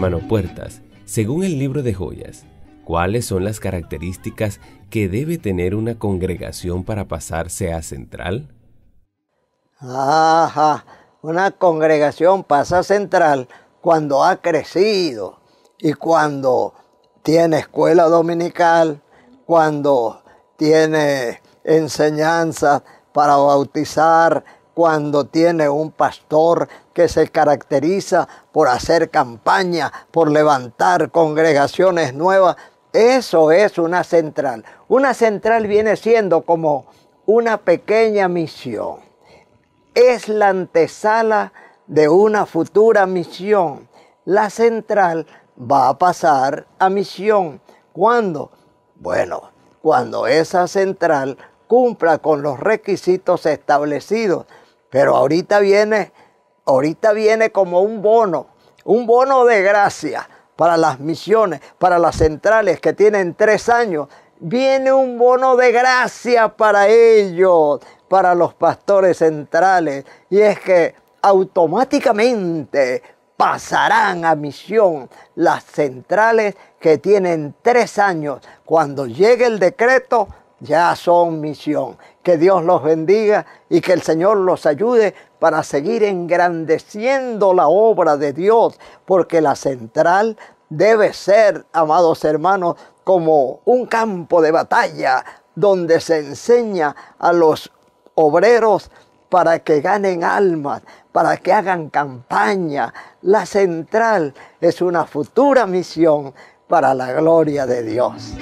Manopuertas, según el libro de joyas, ¿cuáles son las características que debe tener una congregación para pasarse a central? una congregación pasa a central cuando ha crecido y cuando tiene escuela dominical, cuando tiene enseñanza para bautizar cuando tiene un pastor que se caracteriza por hacer campaña, por levantar congregaciones nuevas. Eso es una central. Una central viene siendo como una pequeña misión. Es la antesala de una futura misión. La central va a pasar a misión. ¿Cuándo? Bueno, cuando esa central cumpla con los requisitos establecidos. Pero ahorita viene, ahorita viene como un bono, un bono de gracia para las misiones, para las centrales que tienen tres años. Viene un bono de gracia para ellos, para los pastores centrales. Y es que automáticamente pasarán a misión las centrales que tienen tres años. Cuando llegue el decreto, ya son misión. Que Dios los bendiga y que el Señor los ayude para seguir engrandeciendo la obra de Dios, porque la central debe ser, amados hermanos, como un campo de batalla donde se enseña a los obreros para que ganen almas, para que hagan campaña. La central es una futura misión para la gloria de Dios.